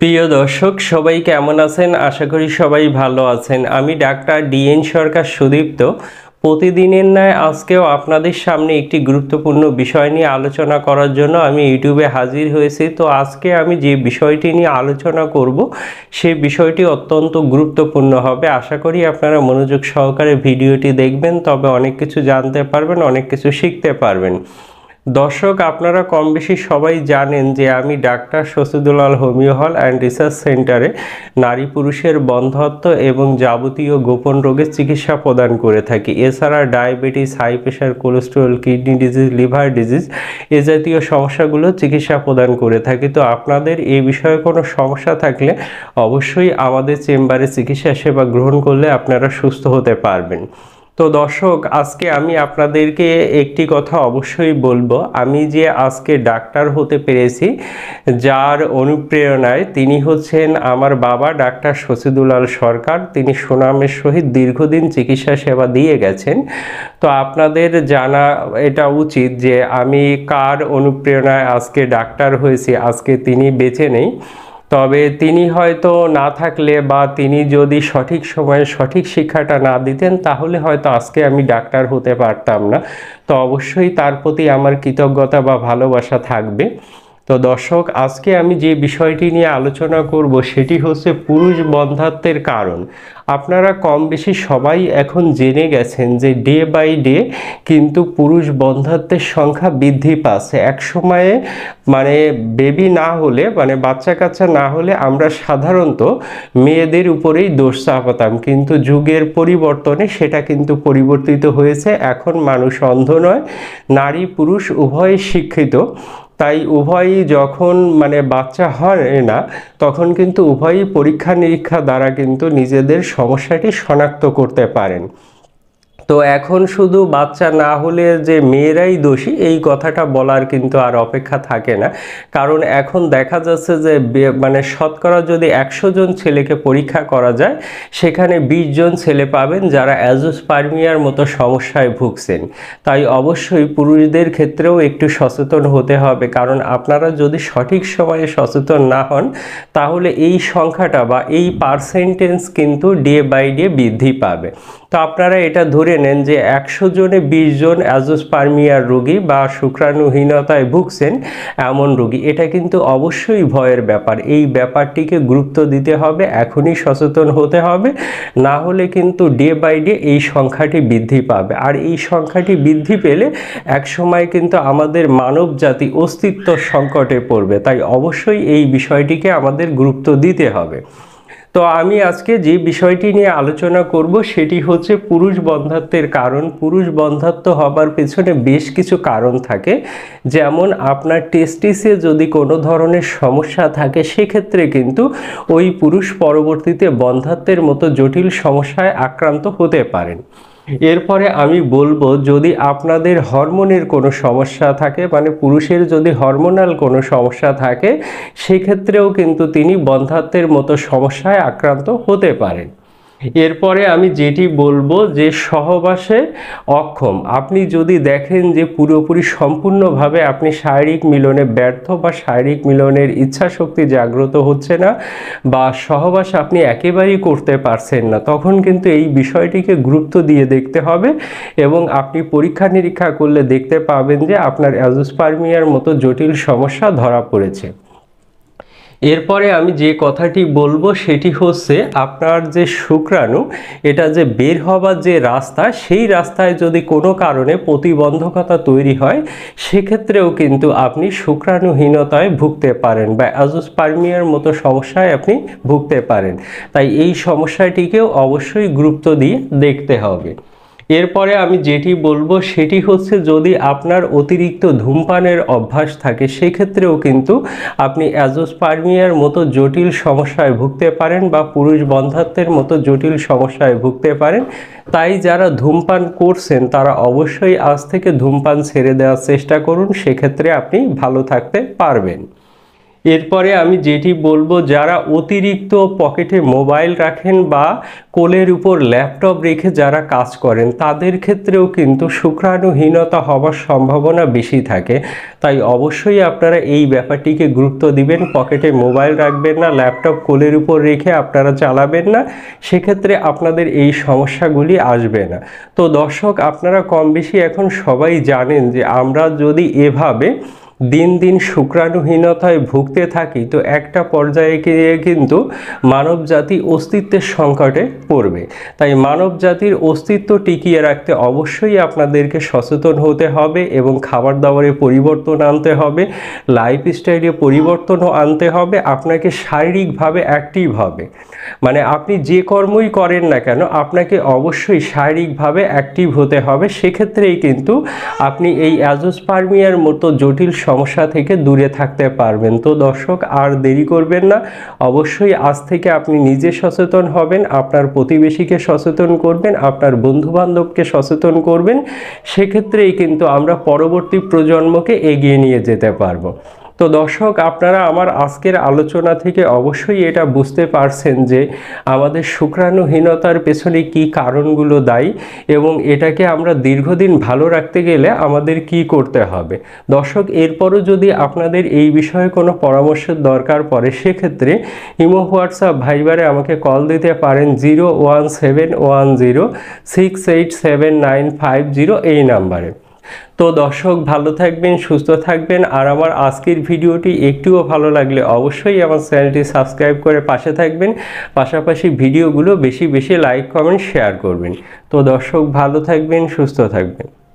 প্রিয় দর্শক সবাই কেমন আছেন আশা করি সবাই ভালো আছেন আমি ডাক্তার ডিএন সরকার সুদীপ্ত প্রতিদিনের ন্যায় আজকেও আপনাদের সামনে একটি গুরুত্বপূর্ণ বিষয় নিয়ে আলোচনা করার জন্য আমি ইউটিউবে হাজির হয়েছি তো আজকে আমি যে বিষয়টি নিয়ে আলোচনা করব সেই বিষয়টি অত্যন্ত গুরুত্বপূর্ণ হবে আশা করি আপনারা মনোযোগ সহকারে ভিডিওটি দেখবেন তবে অনেক কিছু জানতে পারবেন অনেক কিছু শিখতে পারবেন দর্শক আপনারা কম বেশি সবাই জানেন যে আমি doctor Shasudulal homeo hall and research সেন্টারে নারী পুরুষের বন্ধত্ব এবং যাবতীয় গোপন রোগের চিকিৎসা প্রদান করে থাকি এছাড়া diabetes high pressure cholesterol kidney disease liver disease এ জাতীয় সমস্যাগুলো চিকিৎসা প্রদান করে থাকি তো আপনাদের এ বিষয়ে কোনো সমস্যা থাকলে অবশ্যই আমাদের চেম্বারে চিকিৎসা সেবা গ্রহণ করলে আপনারা সুস্থ হতে পারবেন তো দর্শক আজকে আমি আপনাদেরকে একটি কথা অবশ্যই বলবো আমি যে আজকে ডাক্তার হতে পেরেছি যার অনুপ্রেরণায় তিনি হচ্ছেন আমার বাবা ডাক্তার শশীদুলাল সরকার তিনি সুনামের সহিত দীর্ঘদিন চিকিৎসা সেবা দিয়ে গেছেন তো আপনাদের জানা এটা উচিত যে আমি কার অনুপ্রেরণায় আজকে ডাক্তার হয়েছি আজকে তিনি বেঁচে নেই তবে তিনি হয়তো না থাকলে বা তিনি যদি সঠিক সময়ে সঠিক শিক্ষাটা না দিতেন তাহলে হয়তো আজকে আমি ডাক্তার হতে পারতাম না তো অবশ্যই তার প্রতি আমার কৃতজ্ঞতা বা ভালোবাসা থাকবে তো দর্শক আজকে আমি যে বিষয়টি নিয়ে আলোচনা করব সেটি হচ্ছে পুরুষ বন্ধাত্বের কারণ আপনারা কম বেশি সবাই এখন জেনে গেছেন যে ডে বাই ডে কিন্তু পুরুষ বন্ধাত্বের সংখ্যা বৃদ্ধি পাচ্ছে এক সময়ে মানে বেবি না হলে মানে বাচ্চা কাচ্চা না হলে আমরা সাধারণত মেয়েদের উপরেই দোষ চাপাতাম কিন্তু যুগের পরিবর্তনে সেটা কিন্তু পরিবর্তিত হয়েছে এখন মানুষ অন্ধ নয় নারী পুরুষ উভয় শিক্ষিত তাই উভয়ই যখন মানে বাচ্চা হয় না তখন কিন্তু উভয়ই পরীক্ষা নিরীক্ষা দ্বারা কিন্তু নিজেদের সমস্যাটি শনাক্ত করতে পারেন তো এখন শুধু বাচ্চা না হলে যে মেয়েরাই দোষী এই কথাটা বলার কিন্তু আর অপেক্ষা থাকে না কারণ এখন দেখা যাচ্ছে যে মানে শতকরা যদি একশো জন ছেলেকে পরীক্ষা করা যায় সেখানে ২০ জন ছেলে পাবেন যারা অ্যাজোস্পার্মিয়ার মতো সমস্যায় ভুগছেন তাই অবশ্যই পুরুষদের ক্ষেত্রেও একটু সচেতন হতে হবে কারণ আপনারা যদি সঠিক সময়ে সচেতন না হন তাহলে এই সংখ্যাটা বা এই পার্সেন্টেজ কিন্তু ডে বাই ডে বৃদ্ধি পাবে তো আপনারা এটা ধরে নেন যে একশো জনে বিশ জন অ্যাজোস্পার্মিয়ার রোগী বা শুক্রাণুহীনতায় ভুগছেন এমন রোগী এটা কিন্তু অবশ্যই ভয়ের ব্যাপার এই ব্যাপারটিকে গুরুত্ব দিতে হবে এখনই সচেতন হতে হবে না হলে কিন্তু ডে বাই ডে এই সংখ্যাটি বৃদ্ধি পাবে আর এই সংখ্যাটি বৃদ্ধি পেলে একসময় কিন্তু আমাদের মানব জাতি অস্তিত্ব সংকটে পড়বে তাই অবশ্যই এই বিষয়টিকে আমাদের গুরুত্ব দিতে হবে তো আমি আজকে যে বিষয়টি নিয়ে আলোচনা করব সেটি হচ্ছে পুরুষ বন্ধাত্বের কারণ পুরুষ বন্ধাত্ব হবার পেছনে বেশ কিছু কারণ থাকে যেমন আপনার টেস্টিসে যদি কোনো ধরনের সমস্যা থাকে সেক্ষেত্রে কিন্তু ওই পুরুষ পরবর্তীতে বন্ধাত্বের মতো জটিল সমস্যায় আক্রান্ত হতে পারেন এরপরে আমি বলবো যদি আপনাদের হরমোনের কোনো সমস্যা থাকে মানে পুরুষের যদি হরমোনাল কোনো সমস্যা থাকে সেক্ষেত্রেও কিন্তু তিনি বন্ধাত্বের মতো সমস্যায় আক্রান্ত হতে পারেন এরপরে আমি যেটি বলবো যে সহবাসে অক্ষম আপনি যদি দেখেন যে পুরোপুরি সম্পূর্ণভাবে আপনি শারীরিক মিলনে ব্যর্থ বা শারীরিক মিলনের ইচ্ছা শক্তি জাগ্রত হচ্ছে না বা সহবাস আপনি একেবারেই করতে পারছেন না তখন কিন্তু এই বিষয়টিকে গুরুত্ব দিয়ে দেখতে হবে এবং আপনি পরীক্ষা নিরীক্ষা করলে দেখতে পাবেন যে আপনার অ্যাজোস্পার্মিয়ার মতো জটিল সমস্যা ধরা পড়েছে এরপরে আমি যে কথাটি বলবো সেটি হচ্ছে আপনার যে শুক্রাণু এটা যে বের হবার যে রাস্তা সেই রাস্তায় যদি কোনো কারণে প্রতিবন্ধকতা তৈরি হয় সেক্ষেত্রেও কিন্তু আপনি শুক্রাণুহীনতায় ভুগতে পারেন বা অ্যাজোস্পার্মিয়ার মতো সমস্যায় আপনি ভুগতে পারেন তাই এই সমস্যাটিকেও অবশ্যই গুরুত্ব দিয়ে দেখতে হবে এরপরে আমি যেটি বলবো সেটি হচ্ছে যদি আপনার অতিরিক্ত ধূমপানের অভ্যাস থাকে সেক্ষেত্রেও কিন্তু আপনি অ্যাজোস্পার্মিয়ার মতো জটিল সমস্যায় ভুগতে পারেন বা পুরুষ বন্ধাত্বের মতো জটিল সমস্যায় ভুগতে পারেন তাই যারা ধূমপান করছেন তারা অবশ্যই আজ থেকে ধূমপান ছেড়ে দেওয়ার চেষ্টা করুন সেক্ষেত্রে আপনি ভালো থাকতে পারবেন এরপরে আমি যেটি বলবো যারা অতিরিক্ত পকেটে মোবাইল রাখেন বা কোলের উপর ল্যাপটপ রেখে যারা কাজ করেন তাদের ক্ষেত্রেও কিন্তু শুক্রাণুহীনতা হওয়ার সম্ভাবনা বেশি থাকে তাই অবশ্যই আপনারা এই ব্যাপারটিকে গুরুত্ব দিবেন পকেটে মোবাইল রাখবেন না ল্যাপটপ কোলের উপর রেখে আপনারা চালাবেন না সেক্ষেত্রে আপনাদের এই সমস্যাগুলি আসবে না তো দর্শক আপনারা কম বেশি এখন সবাই জানেন যে আমরা যদি এভাবে দিন দিন শুক্রাণুহীনতায় ভুগতে থাকি তো একটা পর্যায়ে গিয়ে কিন্তু মানব জাতি অস্তিত্বের সংকটে পড়বে তাই মানব জাতির অস্তিত্ব টিকিয়ে রাখতে অবশ্যই আপনাদেরকে সচেতন হতে হবে এবং খাবার দাবারে পরিবর্তন আনতে হবে লাইফস্টাইলে পরিবর্তনও আনতে হবে আপনাকে শারীরিকভাবে অ্যাক্টিভ হবে মানে আপনি যে কর্মই করেন না কেন আপনাকে অবশ্যই শারীরিকভাবে অ্যাক্টিভ হতে হবে সেক্ষেত্রেই কিন্তু আপনি এই অ্যাজোস্পার্মিয়ার মতো জটিল সমস্যা থেকে দূরে থাকতে পারবেন তো দর্শক আর দেরি করবেন না অবশ্যই আজ থেকে আপনি নিজে সচেতন হবেন আপনার প্রতিবেশীকে সচেতন করবেন আপনার বন্ধুবান্ধবকে সচেতন করবেন সেক্ষেত্রেই কিন্তু আমরা পরবর্তী প্রজন্মকে এগিয়ে নিয়ে যেতে পারবো তো দর্শক আপনারা আমার আজকের আলোচনা থেকে অবশ্যই এটা বুঝতে পারছেন যে আমাদের শুক্রাণুহীনতার পেছনে কি কারণগুলো দায়ী এবং এটাকে আমরা দীর্ঘদিন ভালো রাখতে গেলে আমাদের কি করতে হবে দর্শক এরপরও যদি আপনাদের এই বিষয়ে কোনো পরামর্শের দরকার পড়ে সেক্ষেত্রে ইমো হোয়াটসঅ্যাপ ভাইবারে আমাকে কল দিতে পারেন zero one seven one zero six eight seven nine five zero এই নাম্বারে তো দর্শক ভালো থাকবেন সুস্থ থাকবেন আর আমার আজকের ভিডিওটি একটুও ভালো লাগলে অবশ্যই আমার চ্যানেলটি সাবস্ক্রাইব করে পাশে থাকবেন পাশাপাশি ভিডিওগুলো বেশি বেশি লাইক কমেন্ট শেয়ার করবেন তো দর্শক ভালো থাকবেন সুস্থ থাকবেন